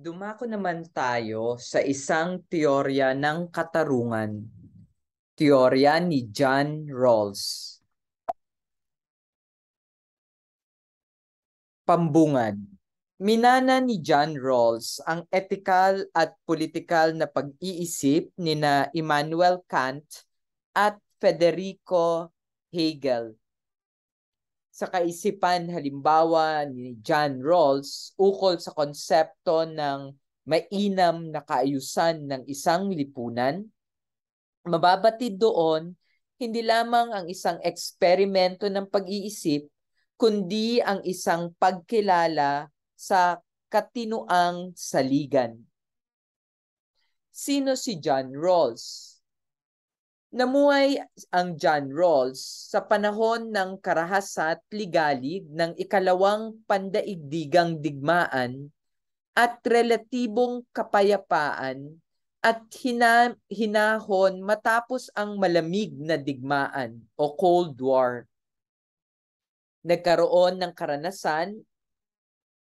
Dumako naman tayo sa isang teorya ng katarungan. Teorya ni John Rawls. Pambungad. Minana ni John Rawls ang ethical at political na pag-iisip ni na Immanuel Kant at Federico Hegel sa kaisipan halimbawa ni John Rawls ukol sa konsepto ng mainam na kaayusan ng isang lipunan. Mababatid doon hindi lamang ang isang eksperimento ng pag-iisip kundi ang isang pagkilala sa katinuang saligan. Sino si John Rawls? Namuhay ang John Rawls sa panahon ng karahasat ligalig ng ikalawang pandaigdigang digmaan at relatibong kapayapaan at hina, hinahon matapos ang malamig na digmaan o Cold War. Nagkaroon ng karanasan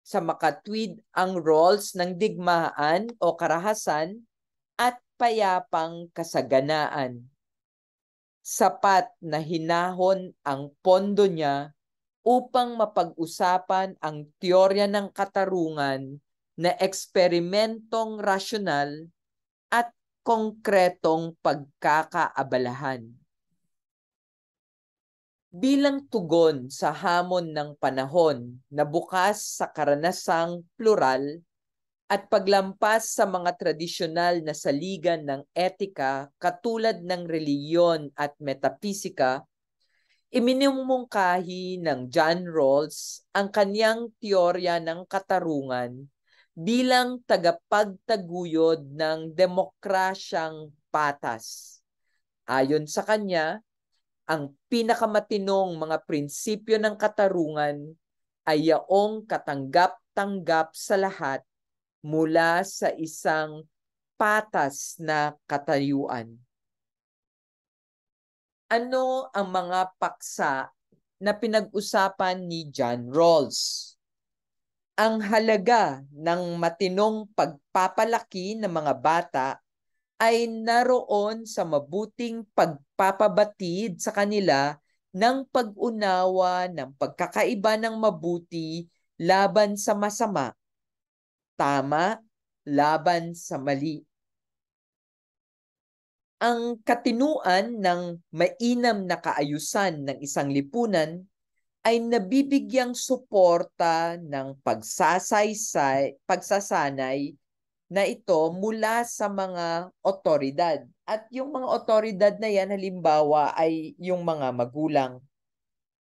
sa makatwid ang roles ng digmaan o karahasan at payapang kasaganaan sapat na hinahon ang pondo niya upang mapag-usapan ang teorya ng katarungan na eksperimentong rasyonal at konkretong pagkakaabalahan. Bilang tugon sa hamon ng panahon na bukas sa karanasang plural at paglampas sa mga tradisyonal na saligan ng etika katulad ng reliyon at metafisika, iminumungkahi ng John Rawls ang kanyang teorya ng katarungan bilang tagapagtaguyod ng demokrasyang patas. Ayon sa kanya, ang pinakamatinong mga prinsipyo ng katarungan ay yaong katanggap-tanggap sa lahat mula sa isang patas na katayuan. Ano ang mga paksa na pinag-usapan ni John Rawls? Ang halaga ng matinong pagpapalaki ng mga bata ay naroon sa mabuting pagpapabatid sa kanila ng pag-unawa ng pagkakaiba ng mabuti laban sa masama tama laban sa mali. Ang katinuan ng mainam na kaayusan ng isang lipunan ay nabibigyang suporta ng pagsasaysay, pagsasanay na ito mula sa mga otoridad. At yung mga otoridad na yan halimbawa ay yung mga magulang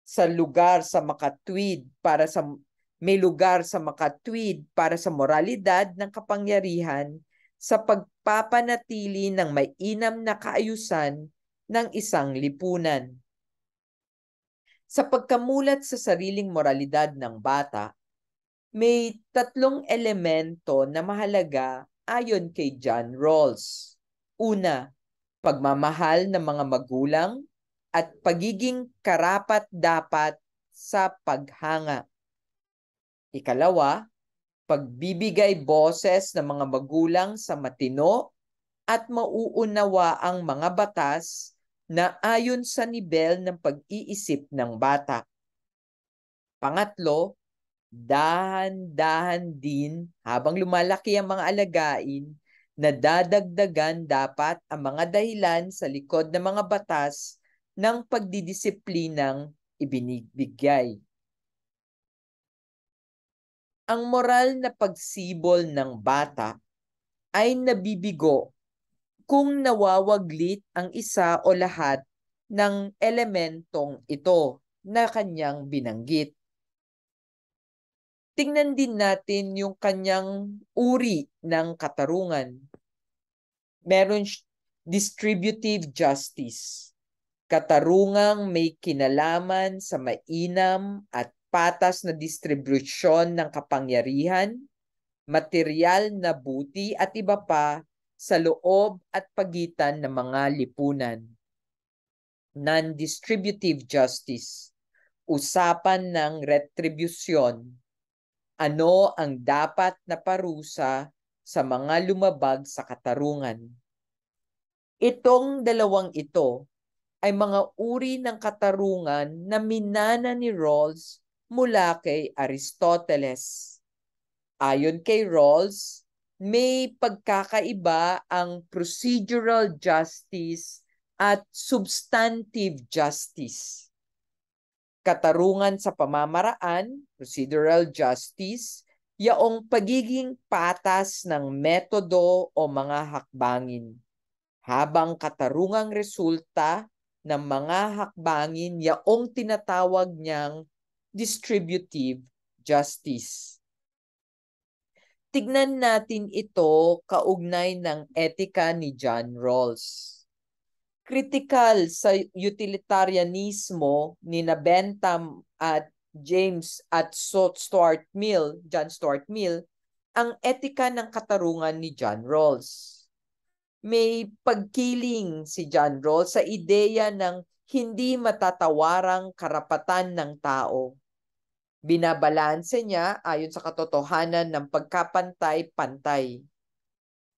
sa lugar sa makatwid para sa may lugar sa makatwid para sa moralidad ng kapangyarihan sa pagpapanatili ng mainam na kaayusan ng isang lipunan. Sa pagkamulat sa sariling moralidad ng bata, may tatlong elemento na mahalaga ayon kay John Rawls. Una, pagmamahal ng mga magulang at pagiging karapat-dapat sa paghanga. Ikalawa, pagbibigay boses ng mga magulang sa matino at mauunawa ang mga batas na ayon sa nibel ng pag-iisip ng bata. Pangatlo, dahan-dahan din habang lumalaki ang mga alagain na dadagdagan dapat ang mga dahilan sa likod ng mga batas ng pagdidisiplinang ibinibigay ang moral na pagsibol ng bata ay nabibigo kung nawawaglit ang isa o lahat ng elementong ito na kanyang binanggit. Tingnan din natin yung kanyang uri ng katarungan. Meron distributive justice, katarungang may kinalaman sa mainam at patas na distribusyon ng kapangyarihan, material na buti at iba pa sa loob at pagitan ng mga lipunan. Non-distributive justice, usapan ng retribusyon, ano ang dapat na parusa sa mga lumabag sa katarungan. Itong dalawang ito ay mga uri ng katarungan na minana ni Rawls mula kay Aristoteles. Ayon kay Rawls, may pagkakaiba ang procedural justice at substantive justice. Katarungan sa pamamaraan, procedural justice, yaong pagiging patas ng metodo o mga hakbangin. Habang katarungang resulta ng mga hakbangin yaong tinatawag niyang distributive justice. Tignan natin ito kaugnay ng etika ni John Rawls. Critical sa utilitarianismo ni na Bentham at James at Stuart Mill, John Stuart Mill, ang etika ng katarungan ni John Rawls. May pagkiling si John Rawls sa ideya ng hindi matatawarang karapatan ng tao Binabalanse niya ayon sa katotohanan ng pagkapantay-pantay.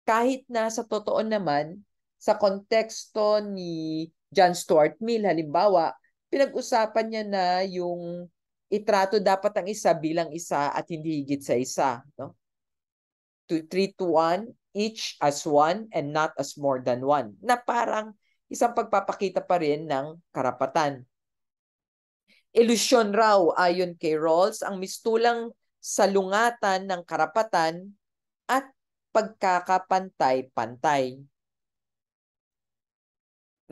Kahit na sa totoo naman, sa konteksto ni John Stuart Mill halimbawa, pinag-usapan niya na yung itrato dapat ang isa bilang isa at hindi higit sa isa. No? To treat one, each as one and not as more than one. Na parang isang pagpapakita pa rin ng karapatan. Ilusyon raw ayon kay Rawls ang mistulang salungatan ng karapatan at pagkakapantay-pantay.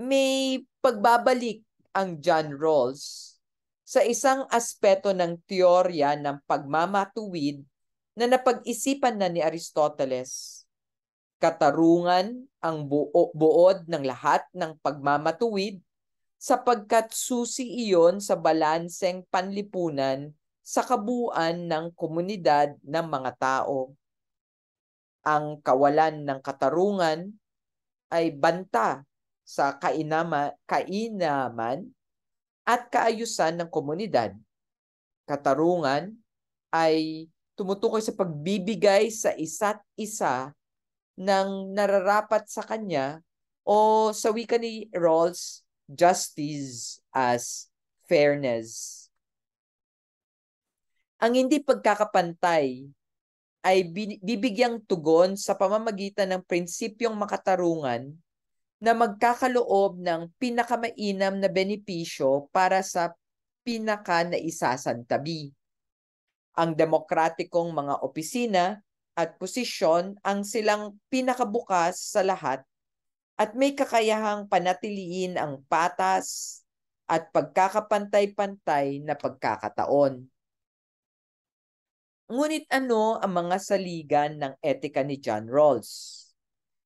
May pagbabalik ang John Rawls sa isang aspeto ng teorya ng pagmamatuwid na napag-isipan na ni Aristoteles. Katarungan ang buo- buod ng lahat ng pagmamatuwid sapagkat susi iyon sa balanseng panlipunan sa kabuuan ng komunidad ng mga tao. Ang kawalan ng katarungan ay banta sa kainama, kainaman at kaayusan ng komunidad. Katarungan ay tumutukoy sa pagbibigay sa isa't isa ng nararapat sa kanya o sa wika ni Rawls justice as fairness. Ang hindi pagkakapantay ay bibigyang tugon sa pamamagitan ng prinsipyong makatarungan na magkakaloob ng pinakamainam na benepisyo para sa pinaka na isasantabi. Ang demokratikong mga opisina at posisyon ang silang pinakabukas sa lahat at may kakayahang panatiliin ang patas at pagkakapantay-pantay na pagkakataon. Ngunit ano ang mga saligan ng etika ni John Rawls?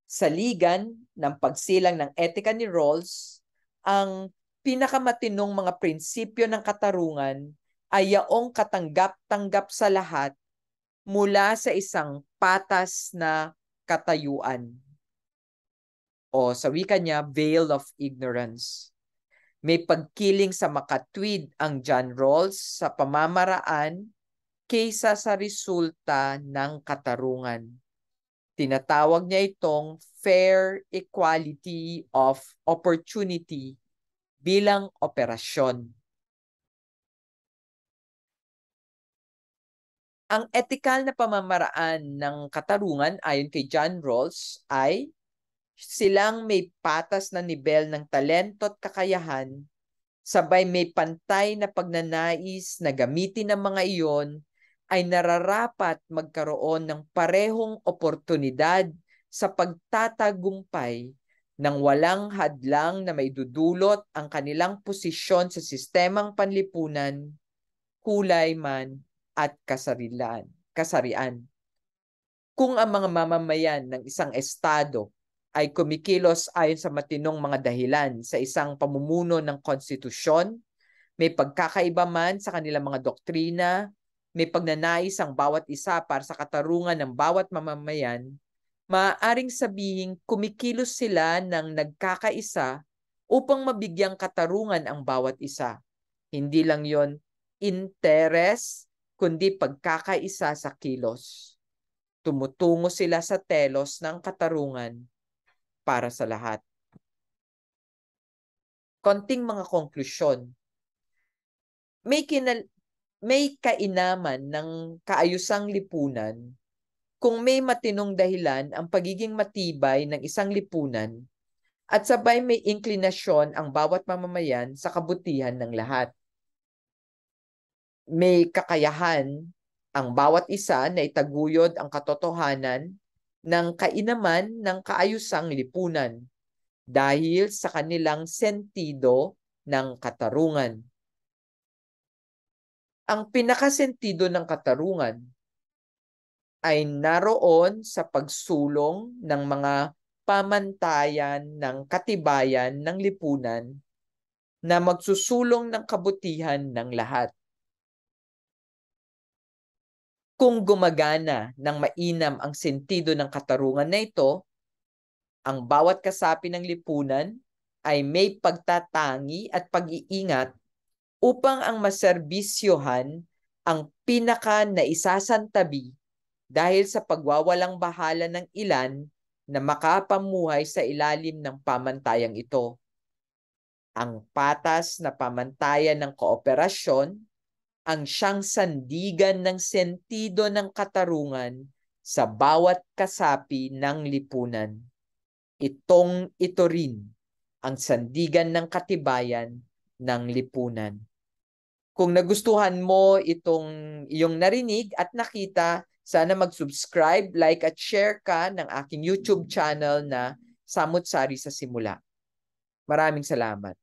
Saligan ng pagsilang ng etika ni Rawls, ang pinakamatinong mga prinsipyo ng katarungan ay yaong katanggap-tanggap sa lahat mula sa isang patas na katayuan o sa wika niya, veil of ignorance. May pagkiling sa makatwid ang John Rawls sa pamamaraan kaysa sa resulta ng katarungan. Tinatawag niya itong fair equality of opportunity bilang operasyon. Ang etikal na pamamaraan ng katarungan ayon kay John Rawls ay silang may patas na nibel ng talento at kakayahan, sabay may pantay na pagnanais na gamitin ang mga iyon ay nararapat magkaroon ng parehong oportunidad sa pagtatagumpay nang walang hadlang na may dudulot ang kanilang posisyon sa sistemang panlipunan, kulay man at kasarilan, kasarian. Kung ang mga mamamayan ng isang estado ay kumikilos ayon sa matinong mga dahilan sa isang pamumuno ng konstitusyon, may pagkakaiba man sa kanilang mga doktrina, may pagnanais ang bawat isa para sa katarungan ng bawat mamamayan, maaaring sabihing kumikilos sila ng nagkakaisa upang mabigyang katarungan ang bawat isa. Hindi lang yon interes, kundi pagkakaisa sa kilos. Tumutungo sila sa telos ng katarungan para sa lahat. Konting mga konklusyon. May, kinal may kainaman ng kaayusang lipunan kung may matinong dahilan ang pagiging matibay ng isang lipunan at sabay may inklinasyon ang bawat mamamayan sa kabutihan ng lahat. May kakayahan ang bawat isa na itaguyod ang katotohanan ng kainaman ng kaayusang lipunan dahil sa kanilang sentido ng katarungan. Ang pinakasentido ng katarungan ay naroon sa pagsulong ng mga pamantayan ng katibayan ng lipunan na magsusulong ng kabutihan ng lahat. Kung gumagana ng mainam ang sentido ng katarungan na ito, ang bawat kasapi ng lipunan ay may pagtatangi at pag-iingat upang ang maserbisyohan ang pinaka na isasantabi dahil sa pagwawalang bahala ng ilan na makapamuhay sa ilalim ng pamantayang ito ang patas na pamantayan ng kooperasyon ang siyang sandigan ng sentido ng katarungan sa bawat kasapi ng lipunan. Itong ito rin ang sandigan ng katibayan ng lipunan. Kung nagustuhan mo itong iyong narinig at nakita, sana mag-subscribe, like at share ka ng aking YouTube channel na Samot Sari sa Simula. Maraming salamat.